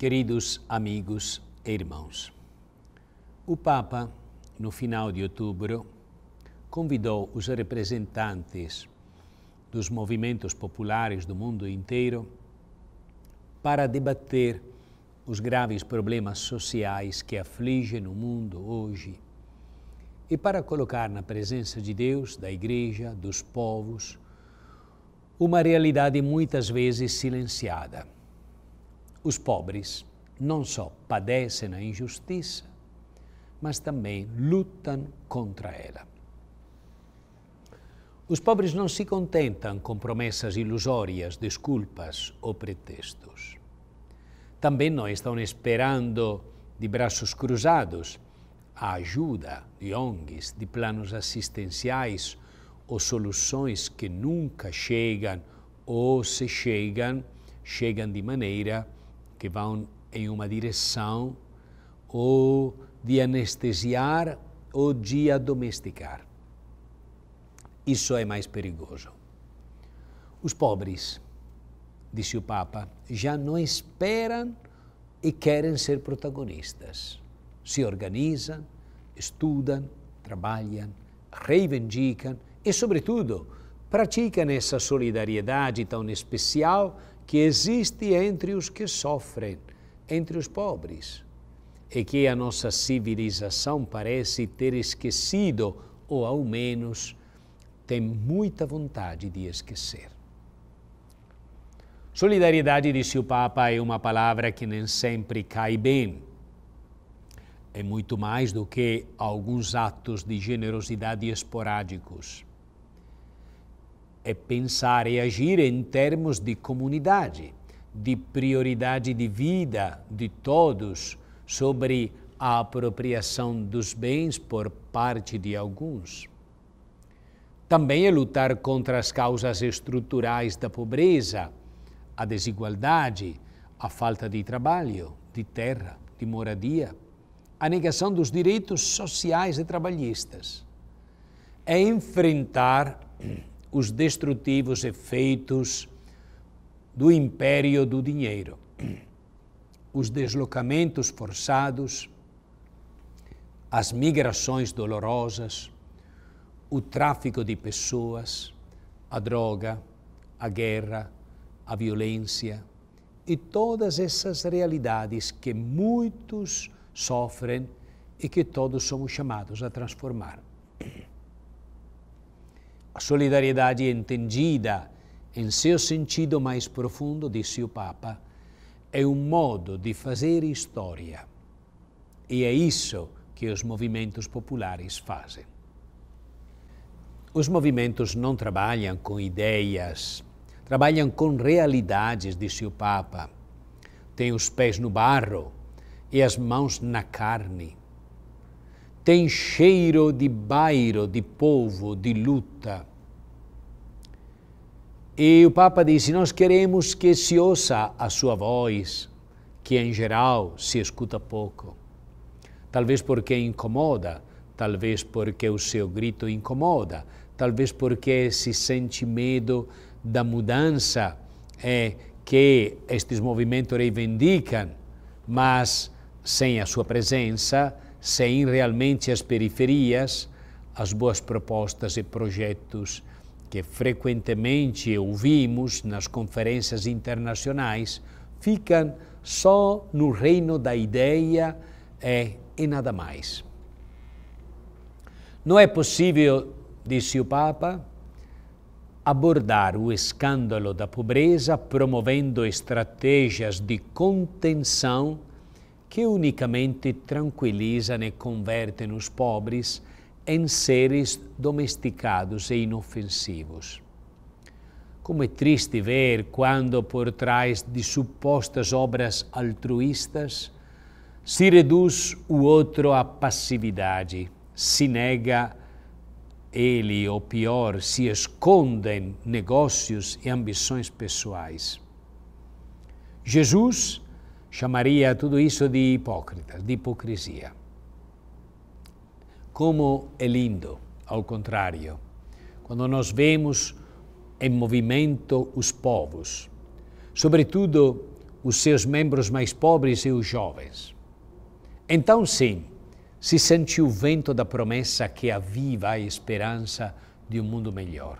Queridos amigos e irmãos, o Papa, no final de outubro, convidou os representantes dos movimentos populares do mundo inteiro para debater os graves problemas sociais que afligem o mundo hoje e para colocar na presença de Deus, da Igreja, dos povos, uma realidade muitas vezes silenciada os pobres não só padecem a injustiça, mas também lutam contra ela. Os pobres não se contentam com promessas ilusórias, desculpas ou pretextos. Também não estão esperando, de braços cruzados, a ajuda de ONGs, de planos assistenciais ou soluções que nunca chegam ou, se chegam, chegam de maneira que vão em uma direção ou de anestesiar ou de adomesticar. Isso é mais perigoso. Os pobres, disse o Papa, já não esperam e querem ser protagonistas. Se organizam, estudam, trabalham, reivindicam e, sobretudo, praticam essa solidariedade tão especial que existe entre os que sofrem, entre os pobres, e que a nossa civilização parece ter esquecido, ou ao menos tem muita vontade de esquecer. Solidariedade, disse o Papa, é uma palavra que nem sempre cai bem. É muito mais do que alguns atos de generosidade esporádicos é pensar e agir em termos de comunidade, de prioridade de vida de todos sobre a apropriação dos bens por parte de alguns. Também é lutar contra as causas estruturais da pobreza, a desigualdade, a falta de trabalho, de terra, de moradia, a negação dos direitos sociais e trabalhistas. É enfrentar os destrutivos efeitos do império do dinheiro, os deslocamentos forçados, as migrações dolorosas, o tráfico de pessoas, a droga, a guerra, a violência e todas essas realidades que muitos sofrem e que todos somos chamados a transformar. A solidariedade entendida em seu sentido mais profundo, disse o Papa, é um modo de fazer história. E é isso que os movimentos populares fazem. Os movimentos não trabalham com ideias, trabalham com realidades, disse o Papa. Tem os pés no barro e as mãos na carne tem cheiro de bairro, de povo, de luta. E o Papa disse: Nós queremos que se ouça a sua voz, que em geral se escuta pouco. Talvez porque incomoda, talvez porque o seu grito incomoda, talvez porque se sente medo da mudança é, que estes movimentos reivindicam, mas sem a sua presença sem realmente as periferias, as boas propostas e projetos que frequentemente ouvimos nas conferências internacionais ficam só no reino da ideia é, e nada mais. Não é possível, disse o Papa, abordar o escândalo da pobreza promovendo estratégias de contenção que unicamente tranquiliza e converte nos pobres em seres domesticados e inofensivos. Como é triste ver quando, por trás de supostas obras altruístas, se reduz o outro à passividade, se nega ele, ou pior, se escondem negócios e ambições pessoais. Jesus chamaria tudo isso de hipócrita, de hipocrisia. Como é lindo, ao contrário, quando nós vemos em movimento os povos, sobretudo os seus membros mais pobres e os jovens. Então, sim, se sente o vento da promessa que aviva a esperança de um mundo melhor.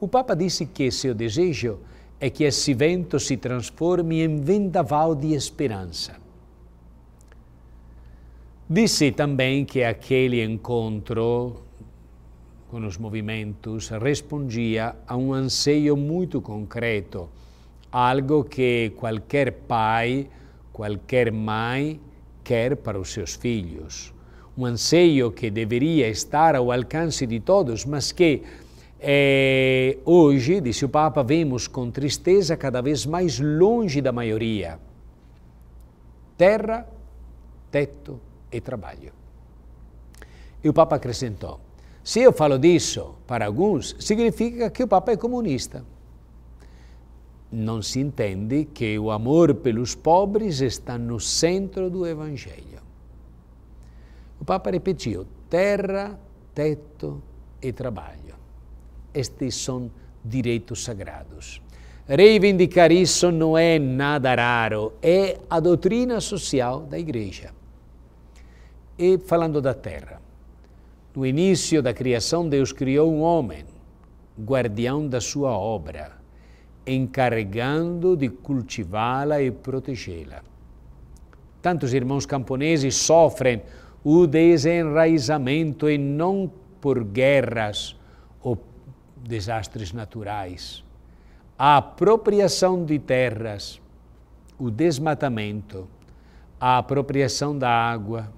O Papa disse que seu desejo é que esse vento se transforme em vendaval de esperança. Disse também que aquele encontro com os movimentos respondia a um anseio muito concreto, algo que qualquer pai, qualquer mãe quer para os seus filhos. Um anseio que deveria estar ao alcance de todos, mas que, é, hoje, disse o Papa, vemos com tristeza cada vez mais longe da maioria terra, teto e trabalho. E o Papa acrescentou: se eu falo disso para alguns, significa que o Papa é comunista. Não se entende que o amor pelos pobres está no centro do Evangelho. O Papa repetiu: terra, teto e trabalho. Estes são direitos sagrados. Reivindicar isso não é nada raro, é a doutrina social da Igreja. E falando da terra, no início da criação, Deus criou um homem, guardião da sua obra, encarregando de cultivá-la e protegê-la. Tantos irmãos camponeses sofrem o desenraizamento e não por guerras, desastres naturais, a apropriação de terras, o desmatamento, a apropriação da água,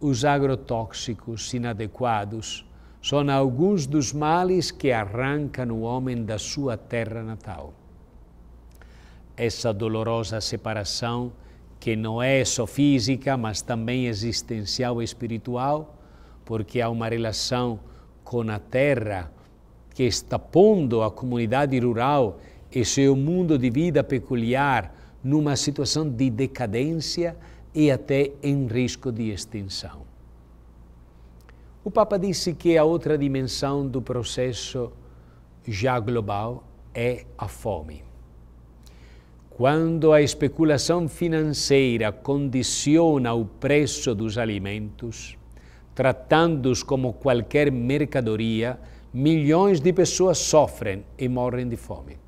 os agrotóxicos inadequados são alguns dos males que arrancam o homem da sua terra natal. Essa dolorosa separação, que não é só física, mas também existencial e espiritual, porque há uma relação com a terra que está pondo a comunidade rural e seu mundo de vida peculiar numa situação de decadência e até em risco de extinção. O Papa disse que a outra dimensão do processo já global é a fome. Quando a especulação financeira condiciona o preço dos alimentos, tratando-os como qualquer mercadoria, milhões de pessoas sofrem e morrem de fome.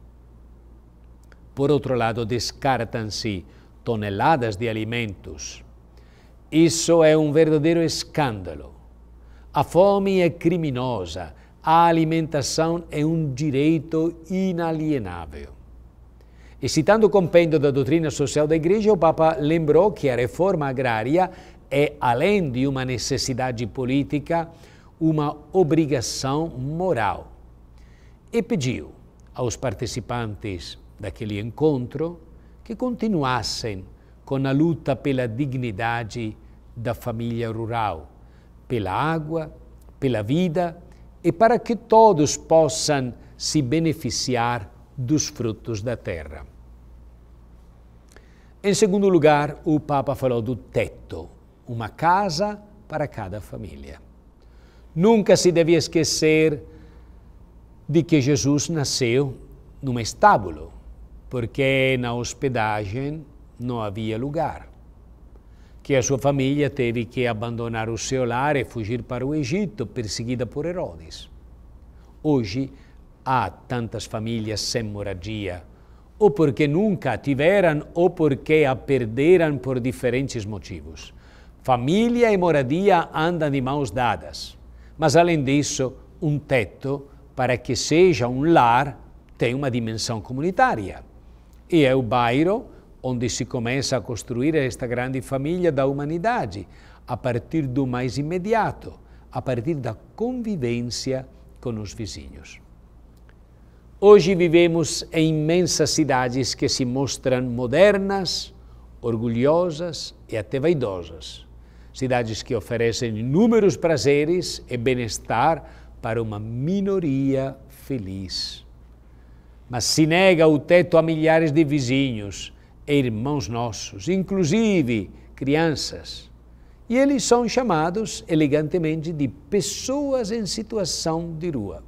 Por outro lado, descartam-se toneladas de alimentos. Isso é um verdadeiro escândalo. A fome é criminosa, a alimentação é um direito inalienável. E citando o compêndio da doutrina social da Igreja, o Papa lembrou que a reforma agrária é, além de uma necessidade política, uma obrigação moral e pediu aos participantes daquele encontro que continuassem com a luta pela dignidade da família rural, pela água, pela vida e para que todos possam se beneficiar dos frutos da terra. Em segundo lugar, o Papa falou do teto, uma casa para cada família. Nunca se deve esquecer de que Jesus nasceu num estábulo, porque na hospedagem não havia lugar. Que a sua família teve que abandonar o seu lar e fugir para o Egito, perseguida por Herodes. Hoje há tantas famílias sem moradia, ou porque nunca a tiveram, ou porque a perderam por diferentes motivos. Família e moradia andam de mãos dadas mas além disso, um teto para que seja um lar tem uma dimensão comunitária. E é o bairro onde se começa a construir esta grande família da humanidade, a partir do mais imediato, a partir da convivência com os vizinhos. Hoje vivemos em imensas cidades que se mostram modernas, orgulhosas e até vaidosas cidades que oferecem inúmeros prazeres e bem-estar para uma minoria feliz. Mas se nega o teto a milhares de vizinhos, e irmãos nossos, inclusive crianças. E eles são chamados elegantemente de pessoas em situação de rua.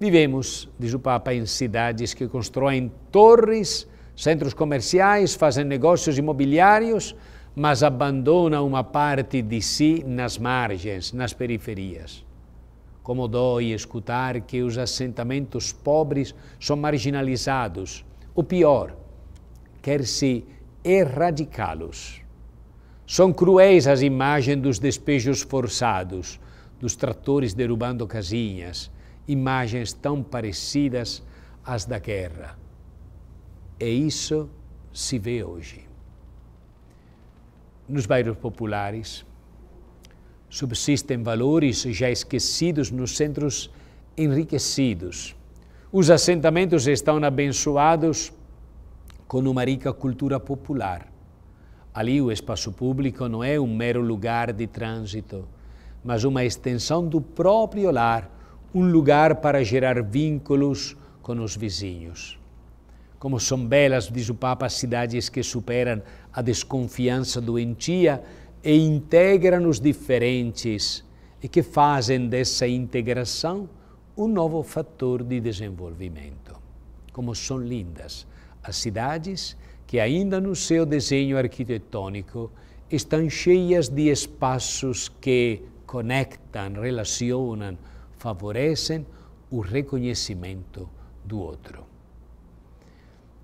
Vivemos, diz o Papa, em cidades que constroem torres, centros comerciais, fazem negócios imobiliários, mas abandona uma parte de si nas margens, nas periferias. Como dói escutar que os assentamentos pobres são marginalizados. O pior, quer-se erradicá-los. São cruéis as imagens dos despejos forçados, dos tratores derrubando casinhas, imagens tão parecidas às da guerra. E isso se vê hoje nos bairros populares. Subsistem valores já esquecidos nos centros enriquecidos. Os assentamentos estão abençoados com uma rica cultura popular. Ali o espaço público não é um mero lugar de trânsito, mas uma extensão do próprio lar, um lugar para gerar vínculos com os vizinhos. Como são belas, diz o Papa, as cidades que superam a desconfiança doentia e integram os diferentes e que fazem dessa integração um novo fator de desenvolvimento. Como são lindas as cidades que ainda no seu desenho arquitetônico estão cheias de espaços que conectam, relacionam, favorecem o reconhecimento do outro.